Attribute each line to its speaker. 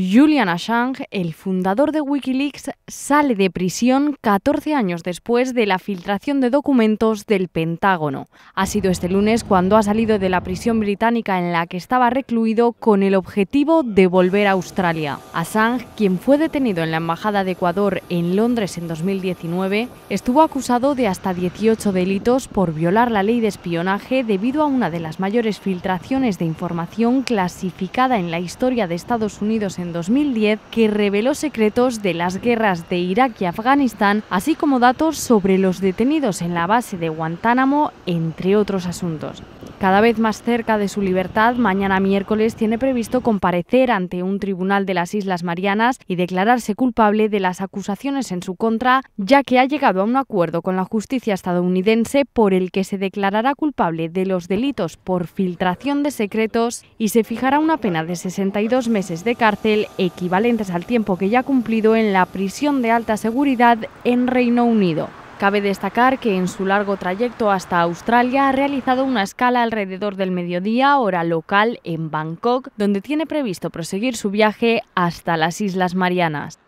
Speaker 1: Julian Assange, el fundador de Wikileaks, sale de prisión 14 años después de la filtración de documentos del Pentágono. Ha sido este lunes cuando ha salido de la prisión británica en la que estaba recluido con el objetivo de volver a Australia. Assange, quien fue detenido en la Embajada de Ecuador en Londres en 2019, estuvo acusado de hasta 18 delitos por violar la ley de espionaje debido a una de las mayores filtraciones de información clasificada en la historia de Estados Unidos en 2010 que reveló secretos de las guerras de Irak y Afganistán, así como datos sobre los detenidos en la base de Guantánamo, entre otros asuntos. Cada vez más cerca de su libertad, mañana miércoles tiene previsto comparecer ante un tribunal de las Islas Marianas y declararse culpable de las acusaciones en su contra, ya que ha llegado a un acuerdo con la justicia estadounidense por el que se declarará culpable de los delitos por filtración de secretos y se fijará una pena de 62 meses de cárcel, equivalentes al tiempo que ya ha cumplido en la prisión de alta seguridad en Reino Unido. Cabe destacar que en su largo trayecto hasta Australia ha realizado una escala alrededor del mediodía, hora local, en Bangkok, donde tiene previsto proseguir su viaje hasta las Islas Marianas.